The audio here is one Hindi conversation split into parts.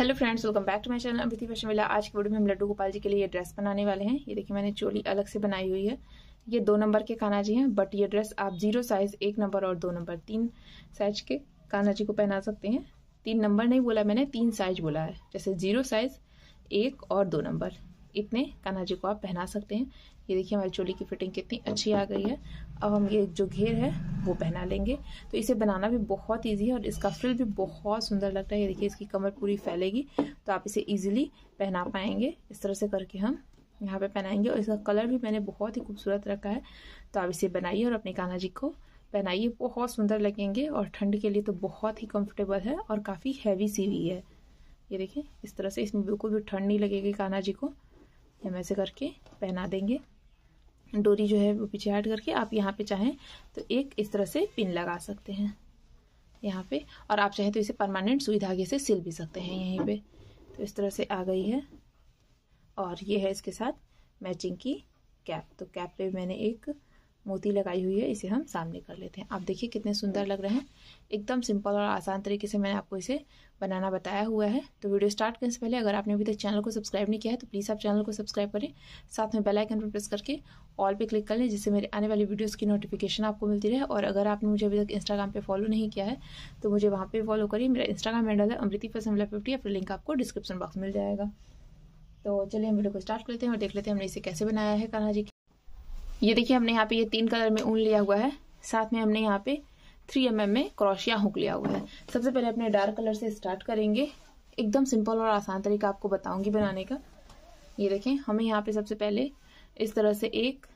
hello friends welcome back to my channel Amiti fashion आज की वीडियो में हम लड्डू गोपाल जी के लिए ये ड्रेस बनाने वाले हैं ये देखिए मैंने चोली अलग से बनाई हुई है ये दो नंबर के काना जी हैं बट ये ड्रेस आप जीरो साइज एक नंबर और दो नंबर तीन साइज के काना जी को पहना सकते हैं तीन नंबर नहीं बोला मैंने तीन साइज बोला है जैसे जीरो साइज एक और दो नंबर इतने कान्हा जी को आप पहना सकते हैं ये देखिए हमारी चोली की फिटिंग कितनी अच्छी आ गई है अब हम ये जो घेर है वो पहना लेंगे तो इसे बनाना भी बहुत ईजी है और इसका फ्रिल भी बहुत सुंदर लगता है ये देखिए इसकी कमर पूरी फैलेगी तो आप इसे ईजिली पहना पाएंगे इस तरह से करके हम यहाँ पे पहनाएंगे और इसका कलर भी मैंने बहुत ही खूबसूरत रखा है तो आप इसे बनाइए और अपने कान्हा जी को पहनाइए बहुत सुंदर लगेंगे और ठंड के लिए तो बहुत ही कम्फर्टेबल है और काफ़ी हैवी सी भी है ये देखिए इस तरह से इसमें बिल्कुल भी ठंड नहीं लगेगी कान्हा जी को हम ऐसे करके पहना देंगे डोरी जो है वो पीछे हट करके आप यहाँ पे चाहें तो एक इस तरह से पिन लगा सकते हैं यहाँ पे और आप चाहें तो इसे परमानेंट सुई धागे से सिल भी सकते हैं यहीं पे तो इस तरह से आ गई है और ये है इसके साथ मैचिंग की कैप तो कैप पे मैंने एक मोती लगाई हुई है इसे हम सामने कर लेते हैं आप देखिए कितने सुंदर लग रहे हैं एकदम सिंपल और आसान तरीके से मैंने आपको इसे बनाना बताया हुआ है तो वीडियो स्टार्ट करने से पहले अगर आपने अभी तक चैनल को सब्सक्राइब नहीं किया है तो प्लीज़ आप चैनल को सब्सक्राइब करें साथ में बेल आइकन पर प्रेस करके ऑल पे क्लिक कर लें जिससे मेरे आने वाली वीडियोज़ की नोटिफिकेशन आपको मिलती रहे और अगर आपने मुझे अभी तक इंस्टाग्राम पर फॉलो नहीं किया है तो मुझे वहाँ पर फॉलो करिए मेरा इंस्टाग्राम हैंडल है अमृति फसमला फिफ्टी या फिर लिंक आपको डिस्क्रिप्शन बॉक्स मिल जाएगा तो चलिए हम वीडियो को स्टार्ट करते हैं और देख लेते हैं हमने इसे कैसे बनाया है कान्हा जी ये देखिए हमने यहाँ पे ये तीन कलर में ऊन लिया हुआ है साथ में हमने यहाँ पे थ्री एम एम में क्रोशिया हुक लिया हुआ है सबसे पहले अपने डार्क कलर से स्टार्ट करेंगे एकदम सिंपल और आसान तरीका आपको बताऊंगी बनाने का ये देखें हमें यहाँ पे सबसे पहले इस तरह से एक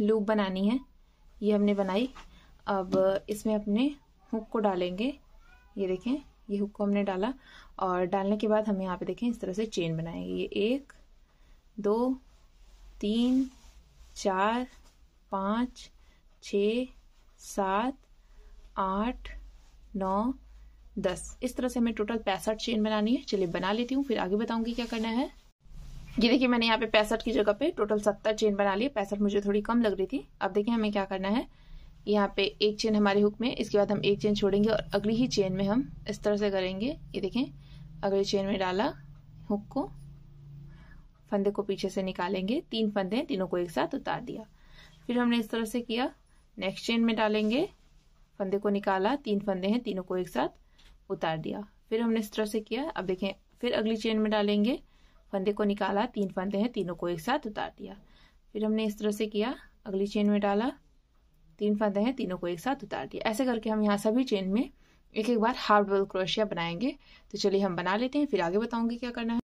लूप बनानी है ये हमने बनाई अब इसमें अपने हुक को डालेंगे ये देखें ये हुक को हमने डाला और डालने के बाद हम यहाँ पे देखें इस तरह से चेन बनाएंगे ये एक दो तीन चार पाँच छ सात आठ नौ दस इस तरह से हमें टोटल पैंसठ चेन बनानी है चलिए बना लेती हूँ फिर आगे बताऊंगी क्या करना है ये देखिए मैंने यहाँ पे पैंसठ की जगह पे टोटल सत्तर चेन बना ली पैंसठ मुझे थोड़ी कम लग रही थी अब देखिए हमें क्या करना है यहाँ पे एक चेन हमारे हुक में इसके बाद हम एक चेन छोड़ेंगे और अगली ही चेन में हम इस तरह से करेंगे ये देखें अगले चेन में डाला हुक को फंदे को पीछे से निकालेंगे तीन फंदे हैं तीनों को एक साथ उतार दिया फिर हमने इस तरह से किया नेक्स्ट चेन में डालेंगे फंदे को निकाला तीन फंदे हैं तीनों को एक साथ उतार दिया फिर हमने इस तरह से किया अब देखें फिर अगली चेन में डालेंगे फंदे को निकाला तीन फंदे हैं तीनों को एक साथ उतार दिया फिर हमने इस तरह से किया अगली चेन में डाला तीन फंदे हैं तीनों को एक साथ उतार दिया ऐसे करके हम यहाँ सभी चेन में एक एक बार हाफ डबल क्रोशिया बनाएंगे तो चलिए हम बना लेते हैं फिर आगे बताऊंगी क्या करना है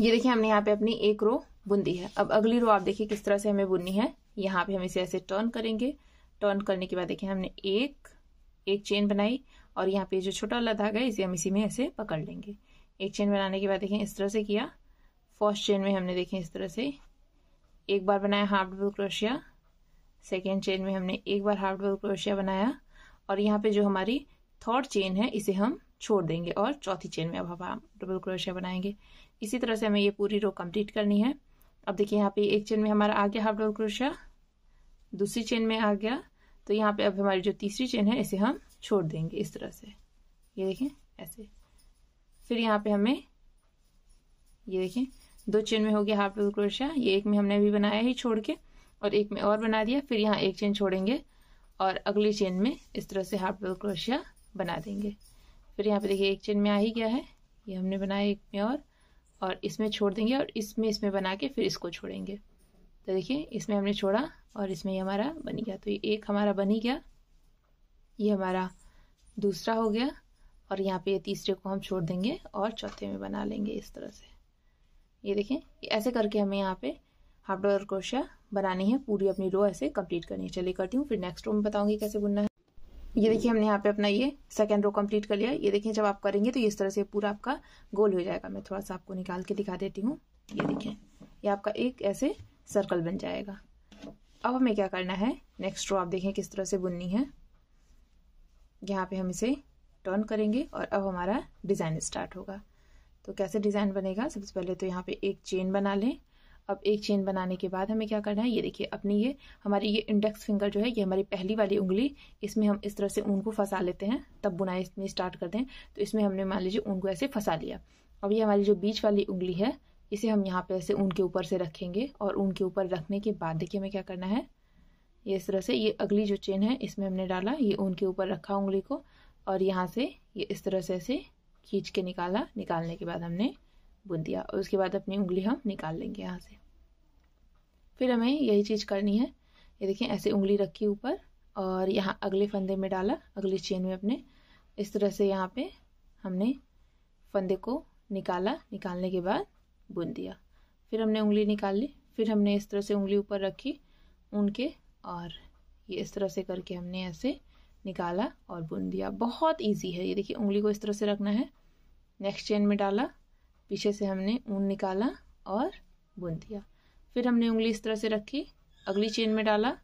ये देखिए हमने यहाँ पे अपनी एक रो बुन दी है अब अगली रो आप देखिए किस तरह से हमें बुननी है यहाँ पे हम इसे ऐसे टर्न करेंगे टर्न करने के बाद देखिए हमने एक एक चेन बनाई और यहाँ पे जो छोटा वाला धागा है इसे हम इसी में ऐसे पकड़ लेंगे एक चेन बनाने के बाद देखें इस तरह से किया फर्स्ट चेन में हमने देखें इस तरह से एक बार बनाया half double crochet second chain में हमने एक बार हाफ डबल क्रोशिया बनाया और यहाँ पे जो हमारी थर्ड चेन है इसे हम छोड़ देंगे और चौथी चेन में अब हम डबल क्रोशिया बनाएंगे इसी तरह से हमें ये पूरी रो कंप्लीट करनी है अब देखिए यहाँ पे एक चेन में हमारा आ गया हाफ डबल क्रोशिया दूसरी चेन में आ गया तो यहाँ पे अब हमारी जो तीसरी चेन है इसे हम छोड़ देंगे इस तरह से ये देखें ऐसे फिर यहाँ पे हमें ये देखें दो चेन में हो गया हाफ डबल क्रोशिया ये एक में हमने अभी बनाया ही छोड़ के और एक में और बना दिया फिर यहाँ एक चेन छोड़ेंगे और अगली चेन में इस तरह से हाफ डबल क्रोशिया बना देंगे फिर यहाँ पे देखिए एक चेन में आ ही गया है ये हमने बनाया एक में और और इसमें छोड़ देंगे और इसमें इसमें बना के फिर इसको छोड़ेंगे तो देखिए इसमें हमने छोड़ा और इसमें ये हमारा बन गया तो ये एक हमारा बन ही गया ये हमारा दूसरा हो गया और यहाँ पे ये तीसरे को हम छोड़ देंगे और चौथे में बना लेंगे इस तरह से ये देखें ऐसे करके हमें यहाँ पे हाफ डॉलर क्रोशिया बनानी है पूरी अपनी रो ऐसे कंप्लीट करनी है चलिए करती हूँ फिर नेक्स्ट रो में बताऊँगी कैसे बुनना है ये देखिए हमने यहाँ पे अपना ये सेकेंड रो कंप्लीट कर लिया ये देखिए जब आप करेंगे तो इस तरह से पूरा आपका गोल हो जाएगा मैं थोड़ा सा आपको निकाल के दिखा देती हूँ ये देखिए ये आपका एक ऐसे सर्कल बन जाएगा अब हमें क्या करना है नेक्स्ट रो आप देखें किस तरह से बुननी है यहाँ पे हम इसे टर्न करेंगे और अब हमारा डिज़ाइन स्टार्ट होगा तो कैसे डिज़ाइन बनेगा सबसे पहले तो यहाँ पे एक चेन बना लें अब एक चेन बनाने के बाद हमें क्या करना है ये देखिए अपनी ये हमारी ये इंडेक्स फिंगर जो है ये हमारी पहली वाली उंगली इसमें हम इस तरह से ऊन को फंसा लेते हैं तब बुनाई इसमें स्टार्ट करते हैं तो इसमें हमने मान लीजिए ऊन को ऐसे फंसा लिया अब ये हमारी जो बीच वाली उंगली है इसे हम यहाँ पे ऐसे ऊन के ऊपर से रखेंगे और ऊन के ऊपर रखने के बाद देखिए हमें क्या करना है ये इस तरह से ये अगली जो चेन है इसमें हमने डाला ये ऊन के ऊपर रखा उंगली को और यहाँ से ये इस तरह से ऐसे खींच के निकाला निकालने के बाद हमने बुन दिया और उसके बाद अपनी उंगली हम निकाल लेंगे यहाँ से फिर हमें यही चीज़ करनी है ये देखिए ऐसे उंगली रखी ऊपर और यहाँ अगले फंदे में डाला अगली चेन में अपने इस तरह से यहाँ पे हमने फंदे को निकाला निकालने के बाद बुन दिया फिर हमने उंगली निकाल ली फिर हमने इस तरह से उंगली ऊपर रखी ऊन के और ये इस तरह से करके हमने ऐसे निकाला और बुन दिया बहुत इजी है ये देखिए उंगली को इस तरह से रखना है नेक्स्ट चेन में डाला पीछे से हमने ऊन निकाला और बुन दिया फिर हमने उंगली इस तरह से रखी अगली चेन में डाला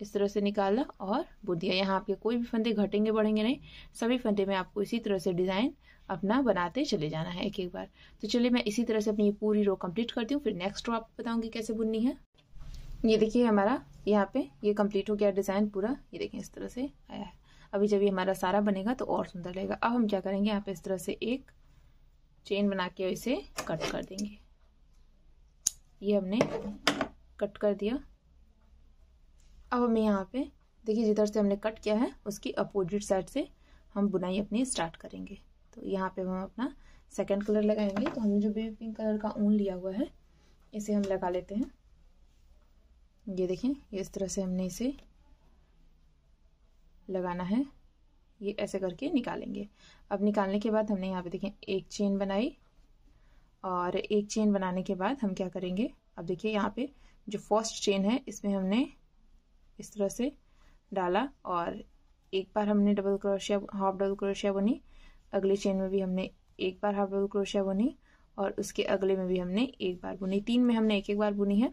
इस तरह से निकाला और बुन दिया यहाँ आपके कोई भी फंदे घटेंगे बढ़ेंगे नहीं सभी फंदे में आपको इसी तरह से डिज़ाइन अपना बनाते चले जाना है एक एक बार तो चलिए मैं इसी तरह से अपनी पूरी रो कंप्लीट करती हूँ फिर नेक्स्ट रो आपको बताऊँगी कैसे बुननी है ये देखिए हमारा यहाँ पे ये कंप्लीट हो गया डिज़ाइन पूरा ये देखिए इस तरह से आया है अभी जब ये हमारा सारा बनेगा तो और सुंदर लगेगा अब हम क्या करेंगे यहाँ पे इस तरह से एक चेन बना के इसे कट कर देंगे ये हमने कट कर दिया अब हमें यहाँ पे देखिए जिधर से हमने कट किया है उसकी अपोजिट साइड से हम बुनाई अपनी स्टार्ट करेंगे तो यहाँ पे हम अपना सेकंड कलर लगाएंगे तो हमने जो बेबी पिंक कलर का ऊन लिया हुआ है इसे हम लगा लेते हैं ये देखें इस तरह से हमने इसे लगाना है ये ऐसे करके निकालेंगे अब निकालने के बाद हमने यहाँ पे देखें एक चेन बनाई और एक चेन बनाने के बाद हम क्या करेंगे अब देखिए यहाँ पे जो फर्स्ट चेन है इसमें हमने इस तरह से डाला और एक बार हमने double crochet half double crochet बुनी अगले चेन में भी हमने एक बार हाफ डबल क्रोशिया बुनी और उसके अगले में भी हमने एक बार बुनी तीन में हमने एक एक बार बुनी है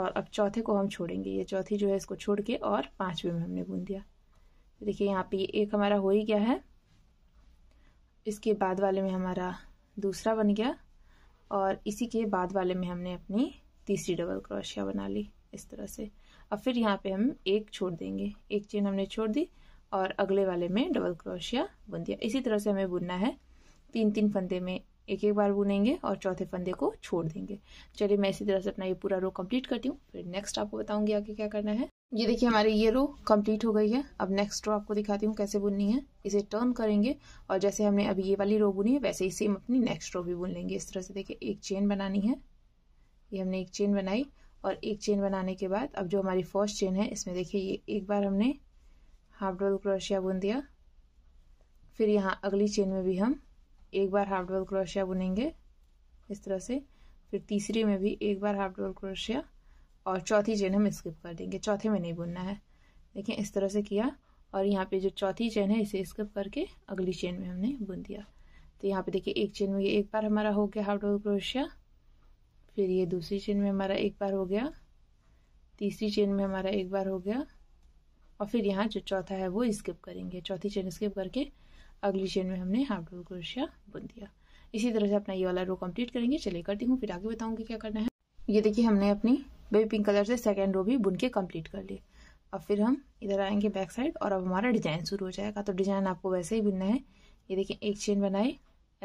और अब चौथे को हम छोड़ेंगे ये चौथी जो है इसको छोड़ के और पाँचवें में हमने बुन दिया तो देखिए यहाँ पे एक हमारा हो ही गया है इसके बाद वाले में हमारा दूसरा बन गया और इसी के बाद वाले में हमने अपनी तीसरी डबल क्रोशिया बना ली इस तरह से अब फिर यहाँ पे हम एक छोड़ देंगे एक चेन हमने छोड़ दी और अगले वाले में डबल क्रोशिया बुन दिया इसी तरह से हमें बुनना है तीन तीन फंदे में एक एक बार बुनेंगे और चौथे फंदे को छोड़ देंगे चलिए मैं इसी तरह से अपना ये पूरा रो कंप्लीट करती हूँ फिर नेक्स्ट आपको बताऊँगी आगे क्या करना है ये देखिए हमारी ये रो कंप्लीट हो गई है अब नेक्स्ट रो आपको दिखाती हूँ कैसे बुननी है इसे टर्न करेंगे और जैसे हमने अभी ये वाली रो बुनी है वैसे ही सेम अपनी नेक्स्ट रो भी बुन लेंगे इस तरह से देखिए एक चेन बनानी है ये हमने एक चेन बनाई और एक चेन बनाने के बाद अब जो हमारी फर्स्ट चेन है इसमें देखिए ये एक बार हमने हाफ डबल क्रोशिया बुन दिया फिर यहाँ अगली चेन में भी हम एक बार हाफ डबल क्रोशिया बुनेंगे इस तरह से फिर तीसरी में भी एक बार हाफ डबल क्रोशिया और चौथी चेन हम स्किप कर देंगे चौथे में नहीं बुनना है देखें इस तरह से किया और यहाँ पे जो चौथी चेन है इसे स्किप करके अगली चेन में हमने बुन दिया तो यहाँ पे देखिए एक चेन में ये एक बार हमारा हो गया हाफ डबल क्रोशिया फिर ये दूसरी चेन में हमारा एक बार हो गया तीसरी चेन में हमारा एक बार हो गया और फिर यहाँ जो चौथा है वो स्किप करेंगे चौथी चेन स्किप करके अगली चेन में हमने हाफ डबल क्रोशिया बुन दिया इसी तरह से अपना ये वाला रो कंप्लीट करेंगे चलिए करती हूँ फिर आगे बताऊँगी क्या करना है ये देखिए हमने अपनी बेबी पिंक कलर से सेकेंड रो भी बुन के कम्प्लीट कर ली अब फिर हम इधर आएंगे बैक साइड और अब हमारा डिजाइन शुरू हो जाएगा तो डिजाइन आपको वैसे ही बुनना है ये देखिए एक चेन बनाए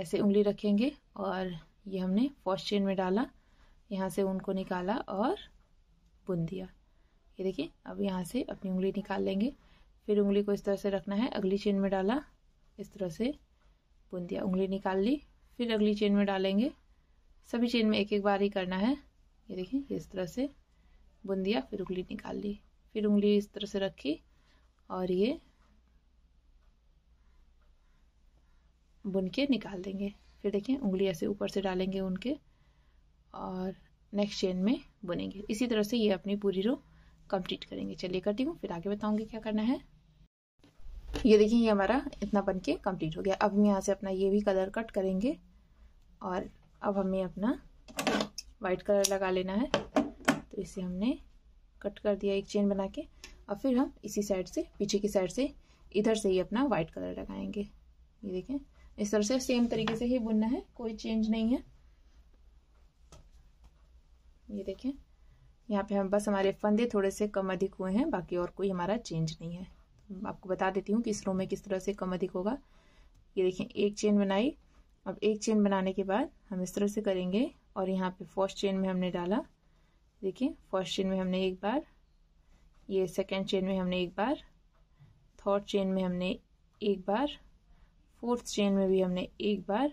ऐसे उंगली रखेंगे और ये हमने फर्स्ट चेन में डाला यहाँ से उनको निकाला और बुन दिया ये देखिए अब यहाँ से अपनी उंगली निकाल लेंगे फिर उंगली को इस तरह से रखना है अगली चेन में डाला इस तरह से बुन दिया उंगली निकाल ली फिर अगली चेन में डालेंगे सभी चेन में एक एक बार ही करना है ये देखें इस तरह से बुन दिया फिर उंगली निकाल ली फिर उंगली इस तरह से रखी और ये बुन के निकाल देंगे फिर देखें उंगली ऐसे ऊपर से डालेंगे उनके और नेक्स्ट चेन में बुनेंगे इसी तरह से ये अपनी पूरी रो कंप्लीट करेंगे चलिए करती हूँ फिर आगे बताऊँगी क्या करना है ये देखिए ये हमारा इतना बन के कम्प्लीट हो गया अब हम यहाँ से अपना ये भी कलर कट करेंगे और अब हमें अपना वाइट कलर लगा लेना है तो इसे हमने कट कर दिया एक चेन बना के और फिर हम इसी साइड से पीछे की साइड से इधर से ही अपना वाइट कलर लगाएंगे ये देखें इस तरह से सेम तरीके से ही बुनना है कोई चेंज नहीं है ये देखें यहाँ पे हम बस हमारे फंदे थोड़े से कम अधिक हुए हैं बाकी और कोई हमारा चेंज नहीं है आपको बता देती हूँ कि इस रो में किस तरह से कम अधिक होगा ये देखें एक चेन बनाई अब एक चेन बनाने के बाद हम इस तरह से करेंगे और यहाँ पे फर्स्ट चेन में हमने डाला देखिए फर्स्ट चेन में हमने एक बार ये सेकेंड चेन में हमने एक बार थर्ड चेन में हमने एक बार फोर्थ चेन में भी हमने एक बार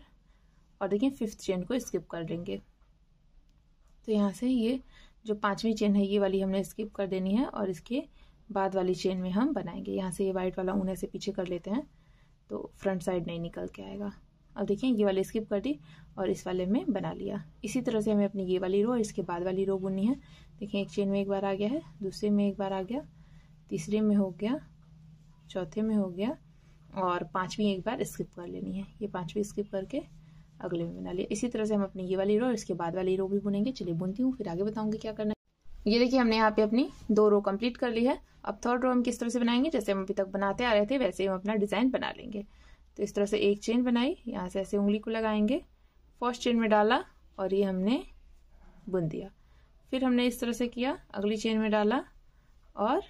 और देखिए फिफ्थ चेन को स्किप कर देंगे तो यहाँ से ये जो पांचवी चेन है ये वाली हमने स्किप कर देनी है और इसके बाद वाली चेन में हम बनाएंगे यहाँ से ये वाइट वाला ऊन ऐसे पीछे कर लेते हैं तो फ्रंट साइड नहीं निकल के आएगा अब देखिए ये वाले स्किप कर दी और इस वाले में बना लिया इसी तरह से हमें अपनी ये वाली रो और इसके बाद वाली रो बुननी है देखिए एक चेन में एक बार आ गया है दूसरे में एक बार आ गया तीसरे में हो गया चौथे में हो गया और पाँचवीं एक बार स्किप कर लेनी है ये पाँचवीं स्किप करके अगले में बना लिया इसी तरह से हम अपनी ये वाली रो और इसके बाद वाली रो भी बुनेंगे चलिए बुनती हूँ फिर आगे बताऊँगी क्या करना है ये देखिए हमने यहाँ पे अपनी दो रो कम्प्लीट कर ली है अब थर्ड रो हम किस तरह से बनाएंगे जैसे हम अभी तक बनाते आ रहे थे वैसे हम अपना डिज़ाइन बना लेंगे तो इस तरह से एक चेन बनाई यहाँ से ऐसे उंगली को लगाएंगे फर्स्ट चेन में डाला और ये हमने बुन दिया फिर हमने इस तरह से किया अगली चेन में डाला और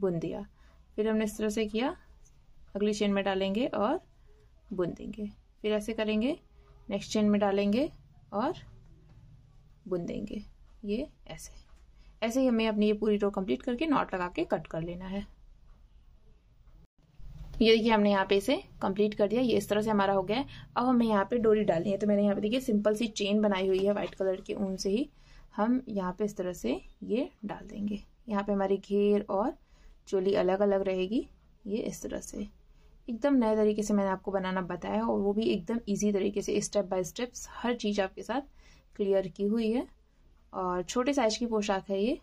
बुन दिया फिर हमने इस तरह से किया अगली चेन में डालेंगे और बुन देंगे फिर ऐसे करेंगे नेक्स्ट चेन में डालेंगे और बुन देंगे ये ऐसे ऐसे ही हमें अपनी ये पूरी रो कंप्लीट करके नॉट लगा के कट कर लेना है ये देखिए हमने यहाँ पे इसे कंप्लीट कर दिया ये इस तरह से हमारा हो गया है अब हमें यहाँ पे डोरी डालनी है तो मैंने यहाँ पे देखिए सिंपल सी चेन बनाई हुई है वाइट कलर की ऊन से ही हम यहाँ पे इस तरह से ये डाल देंगे यहाँ पे हमारी घेर और चोली अलग अलग रहेगी ये इस तरह से एकदम नए तरीके से मैंने आपको बनाना बताया और वो भी एकदम ईजी तरीके से स्टेप बाय स्टेप्स हर चीज़ आपके साथ क्लियर की हुई है और छोटे साइज की पोशाक है ये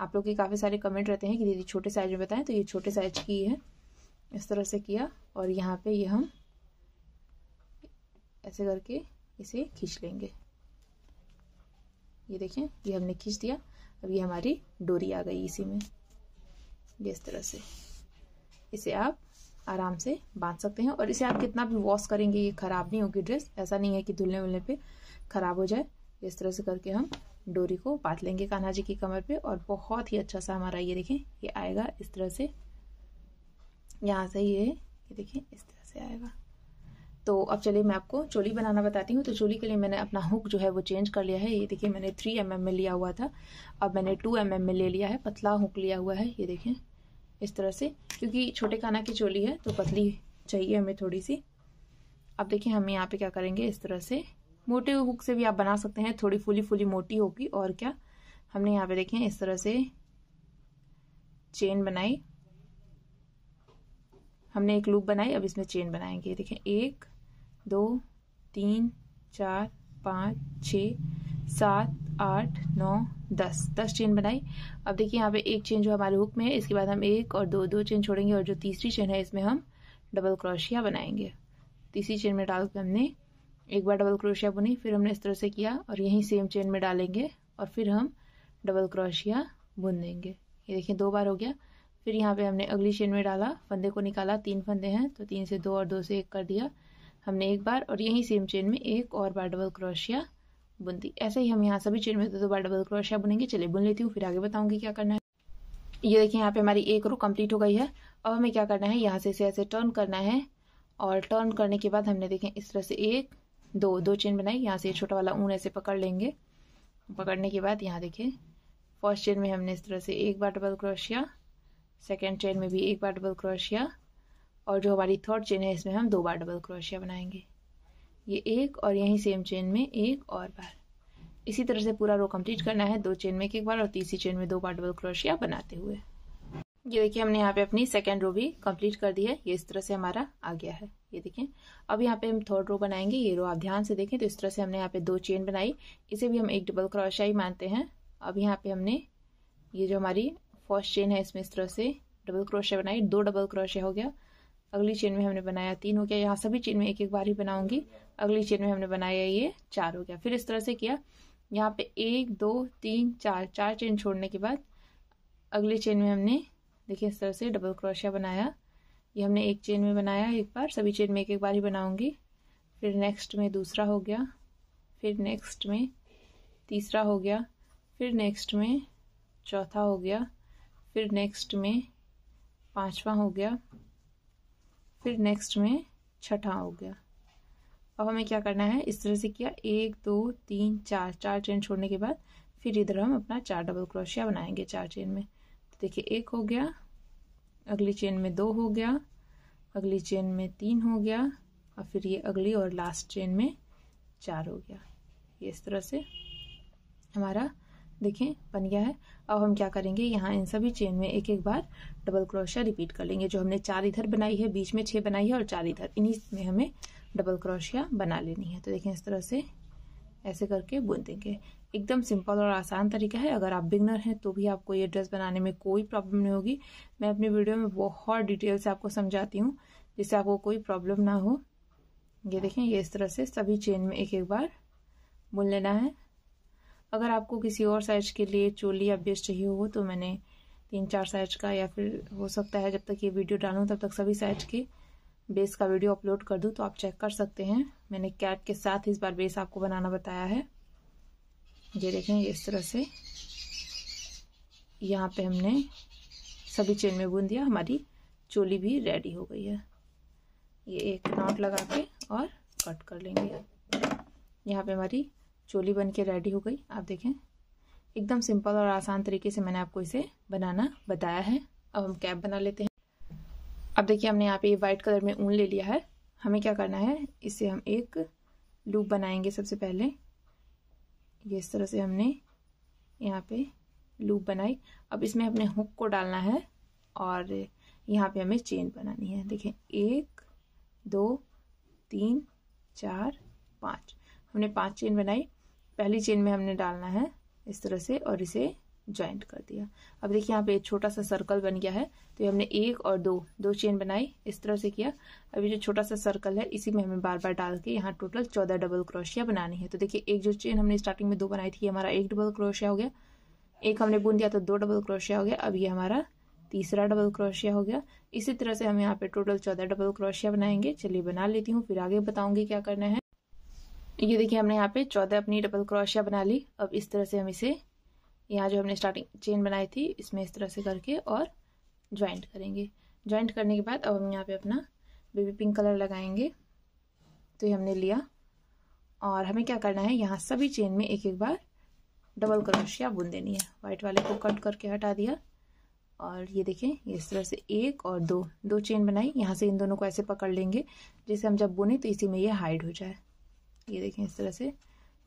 आप लोग के काफ़ी सारे कमेंट रहते हैं कि दीदी छोटे साइज में बताएं तो ये छोटे साइज की है इस तरह से किया और यहाँ पे ये हम ऐसे करके इसे खींच लेंगे ये देखें ये हमने खींच दिया अब ये हमारी डोरी आ गई इसी में ये इस तरह से इसे आप आराम से बांध सकते हैं और इसे आप कितना भी वॉश करेंगे ये ख़राब नहीं होगी ड्रेस ऐसा नहीं है कि धुलने उलने पे ख़राब हो जाए इस तरह से करके हम डोरी को बांध लेंगे कान्हा जी की कमर पे और बहुत ही अच्छा सा हमारा ये देखें ये आएगा इस तरह से यहाँ से ये ये देखिए इस तरह से आएगा तो अब चलिए मैं आपको चोली बनाना बताती हूँ तो चोली के लिए मैंने अपना हुक जो है वो चेंज कर लिया है ये देखिए मैंने थ्री एम mm में लिया हुआ था अब मैंने टू एम mm में ले लिया है पतला हुक लिया हुआ है ये देखें इस तरह से क्योंकि छोटे खाना की चोली है तो पतली चाहिए हमें थोड़ी सी अब देखिए हम यहाँ पे क्या करेंगे इस तरह से मोटे हुक से भी आप बना सकते हैं थोड़ी फूली फूली मोटी होगी और क्या हमने यहाँ पे देखें इस तरह से चेन बनाई हमने एक लूप बनाई अब इसमें चेन बनाएंगे देखें एक दो तीन चार पाँच छ सात आठ नौ दस दस चेन बनाई अब देखिए यहाँ पे एक चेन जो हमारे हुक में है इसके बाद हम एक और दो दो चेन छोड़ेंगे और जो तीसरी चेन है इसमें हम डबल क्रोशिया बनाएंगे तीसरी चेन में डाल के हमने एक बार डबल क्रोशिया बुनी फिर हमने इस तरह से किया और यहीं सेम चेन में डालेंगे और फिर हम डबल क्रोशिया बुन देंगे ये देखिए दो बार हो गया फिर यहाँ पे हमने अगली चेन में डाला फंदे को निकाला तीन फंदे हैं तो तीन से दो और दो से एक कर दिया हमने एक बार और यही सेम चेन में एक और बार डबल क्रोशिया बुन दी ऐसे ही हम यहाँ सभी चेन में दो दो बार डबल क्रोशिया बुनेंगे चले बुन लेती हूँ फिर आगे बताऊँगी क्या करना है ये देखिए यहाँ पे हमारी एक रो कंप्लीट हो गई है अब हमें क्या करना है यहाँ से इसे ऐसे टर्न करना है और टर्न करने के बाद हमने देखें इस तरह से एक दो दो चेन बनाई यहाँ से छोटा वाला ऊन ऐसे पकड़ लेंगे पकड़ने के बाद यहाँ देखें फर्स्ट चेन में हमने इस तरह से एक बार डबल क्रोशिया सेकेंड चेन में भी एक बार डबल क्रोशिया और जो हमारी थर्ड चेन है इसमें हम दो बार डबल क्रोशिया बनाएंगे ये एक और यही सेम चेन में एक और बार इसी तरह से पूरा रो कंप्लीट करना है दो चेन में एक बार और तीसरी चेन में दो बार डबल क्रोशिया बनाते हुए ये देखिए हमने यहाँ पे अपनी सेकेंड रो भी कंप्लीट कर दी है ये इस तरह से हमारा आ गया है ये देखिए अब यहाँ पे हम थर्ड रो बनाएंगे ये रो आप ध्यान से देखें तो इस तरह से हमने यहाँ पे दो चेन बनाई इसे भी हम एक डबल क्रोशिया ही मानते हैं अब यहाँ पे हमने ये जो हमारी फर्स्ट चेन है इसमें इस तरह से डबल क्रोशे बनाए दो डबल क्रोशे हो गया अगली चेन में हमने बनाया तीन हो गया यहाँ सभी चेन में एक एक बार ही बनाऊंगी अगली चेन में हमने बनाया ये चार हो गया फिर इस तरह से किया यहाँ पे एक दो तीन चार चार चेन छोड़ने के बाद अगली चेन में हमने देखिए इस तरह से डबल क्रोशिया बनाया ये हमने एक चेन में बनाया एक बार सभी चेन में एक एक बार ही बनाऊंगी फिर नेक्स्ट में दूसरा हो गया फिर नेक्स्ट में तीसरा हो गया फिर नेक्स्ट में चौथा हो गया फिर नेक्स्ट में पांचवा हो गया फिर नेक्स्ट में छठा हो गया अब हमें क्या करना है इस तरह से किया एक दो तीन चार चार चेन छोड़ने के बाद फिर इधर हम अपना चार डबल क्रोशिया बनाएंगे चार चेन में तो देखिए एक हो गया अगली चेन में दो हो गया अगली चेन में तीन हो गया और फिर ये अगली और लास्ट चेन में चार हो गया ये इस तरह से हमारा देखें बन गया है अब हम क्या करेंगे यहाँ इन सभी चेन में एक एक बार डबल क्रोशिया रिपीट कर लेंगे जो हमने चार इधर बनाई है बीच में छः बनाई है और चार इधर इन्हीं में हमें डबल क्रोशिया बना लेनी है तो देखें इस तरह से ऐसे करके बुन देंगे एकदम सिंपल और आसान तरीका है अगर आप बिगनर हैं तो भी आपको ये ड्रेस बनाने में कोई प्रॉब्लम नहीं होगी मैं अपनी वीडियो में बहुत डिटेल से आपको समझाती हूँ जिससे आपको कोई प्रॉब्लम ना हो ये देखें ये इस तरह से सभी चेन में एक एक बार बुन लेना है अगर आपको किसी और साइज के लिए चोली या बेस चाहिए हो तो मैंने तीन चार साइज का या फिर हो सकता है जब तक ये वीडियो डालूँ तब तक सभी साइज के बेस का वीडियो अपलोड कर दूँ तो आप चेक कर सकते हैं मैंने कैट के साथ इस बार बेस आपको बनाना बताया है ये देखें इस तरह से यहाँ पे हमने सभी चेन में बुन दिया हमारी चोली भी रेडी हो गई है ये एक नॉट लगा के और कट कर लेंगे यहाँ पे हमारी चोली बन के रेडी हो गई आप देखें एकदम सिंपल और आसान तरीके से मैंने आपको इसे बनाना बताया है अब हम कैप बना लेते हैं अब देखिए हमने यहाँ पे ये वाइट कलर में ऊन ले लिया है हमें क्या करना है इसे हम एक लूप बनाएंगे सबसे पहले ये इस तरह से हमने यहाँ पे लूप बनाई अब इसमें अपने हुक को डालना है और यहाँ पे हमें चेन बनानी है देखें एक दो तीन चार पाँच हमने पांच चेन बनाई पहली चेन में हमने डालना है इस तरह से और इसे ज्वाइंट कर दिया अब देखिए यहाँ पे एक छोटा सा सर्कल बन गया है तो हमने एक और दो दो चेन बनाई इस तरह से किया अभी जो छोटा सा सर्कल है इसी में हमें बार बार डाल के यहाँ टोटल चौदह डबल क्रोशिया बनानी है तो देखिए एक जो चेन हमने स्टार्टिंग में दो बनाई थी हमारा एक डबल क्रोशिया हो गया एक हमने बुन दिया तो दो डबल क्रोशिया हो गया अब ये हमारा तीसरा डबल क्रोशिया हो गया इसी तरह से हम यहाँ पे टोटल चौदह डबल क्रोशिया बनाएंगे चलिए बना लेती हूँ फिर आगे बताऊंगी क्या करना है ये देखिए हमने यहाँ पे चौदह अपनी डबल क्रोशिया बना ली अब इस तरह से हम इसे यहाँ जो हमने स्टार्टिंग चेन बनाई थी इसमें इस तरह से करके और ज्वाइंट करेंगे ज्वाइंट करने के बाद अब हम यहाँ पे अपना बेबी पिंक कलर लगाएंगे तो ये हमने लिया और हमें क्या करना है यहाँ सभी चेन में एक एक बार डबल क्रोशिया बुन देनी है व्हाइट वाले को कट करके हटा दिया और ये देखें इस तरह से एक और दो दो चेन बनाई यहाँ से इन दोनों को ऐसे पकड़ लेंगे जिसे हम जब बुने तो इसी में ये हाइड हो जाए ये देखें इस तरह से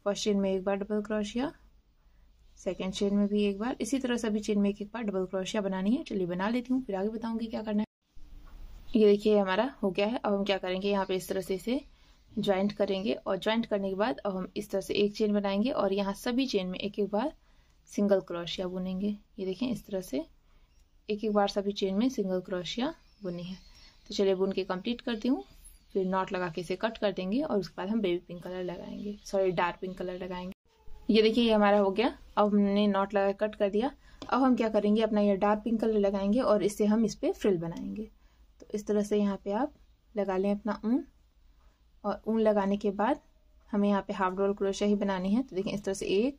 फर्स्ट चेन में एक बार डबल क्रोशिया सेकेंड चेन में भी एक बार इसी तरह सभी चेन में एक एक बार डबल क्रोशिया बनानी है चलिए बना लेती हूँ फिर आगे बताऊंगी क्या करना है ये देखिए हमारा हो गया है अब हम क्या करेंगे यहाँ पे इस तरह से इसे ज्वाइंट करेंगे और ज्वाइंट करने के बाद अब हम इस तरह से एक चेन बनाएंगे और यहाँ सभी चेन में एक एक बार सिंगल क्रोशिया बुनेंगे ये देखें इस तरह से एक एक बार सभी चेन में सिंगल क्रोशिया बुनी है तो चलिए बुन के कम्प्लीट करती हूँ फिर नॉट लगा के इसे कट कर देंगे और उसके बाद हम बेबी पिंक कलर लगाएंगे सॉरी डार्क पिंक कलर लगाएंगे ये देखिए ये हमारा हो गया अब हमने नॉट लगा कट कर दिया अब हम क्या करेंगे अपना ये डार्क पिंक कलर लगाएंगे और इससे हम इस पर फ्रिल बनाएंगे तो इस तरह से यहाँ पे आप लगा लें अपना ऊन और ऊन लगाने के बाद हमें यहाँ पे हाफ डबल क्रोशिया ही बनानी है तो देखिए इस तरह से एक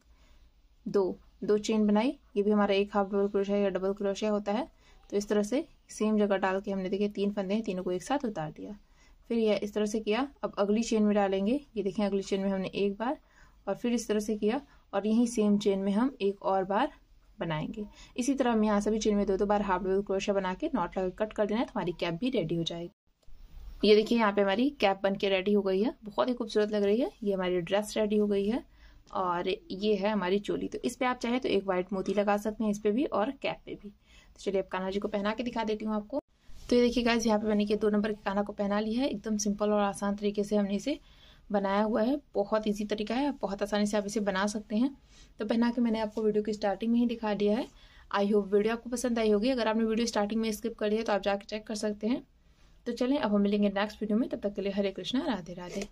दो दो चेन बनाई ये भी हमारा एक हाफ डबल क्रोशिया या डबल क्रोशिया होता है तो इस तरह से सेम जगह डाल के हमने देखिए तीन फंदे हैं तीनों को एक साथ उतार दिया फिर यह इस तरह से किया अब अगली चेन में डालेंगे ये देखें अगली चेन में हमने एक बार और फिर इस तरह से किया और यही सेम चेन में हम एक और बार बनाएंगे इसी तरह हम यहाँ सभी चेन में दो दो बार हाफ डबल क्रोशा बना के नॉट लगा कट कर देना है तो हमारी कैप भी रेडी हो जाएगी ये देखिए यहाँ पे हमारी कैप बन के रेडी हो गई है बहुत ही खूबसूरत लग रही है ये हमारी ड्रेस रेडी हो गई है और ये है हमारी चोली तो इस पर आप चाहे तो एक व्हाइट मोती लगा सकते हैं इस पर भी और कैप पे भी तो चलिए अब कान्हा जी को पहना के दिखा देती हूँ आपको तो ये देखिए गाइज यहाँ पे मैंने ये दो नंबर के काना को पहना लिया है एकदम सिंपल और आसान तरीके से हमने इसे बनाया हुआ है बहुत इजी तरीका है बहुत आसानी से आप इसे बना सकते हैं तो पहना के मैंने आपको वीडियो की स्टार्टिंग में ही दिखा दिया है आई होप वीडियो आपको पसंद आई होगी अगर आपने वीडियो स्टार्टिंग में स्किप कर लिया तो आप जाके चेक कर सकते हैं तो चलें अब हम मिलेंगे नेक्स्ट वीडियो में तब तक के लिए हरे कृष्णा राधे राधे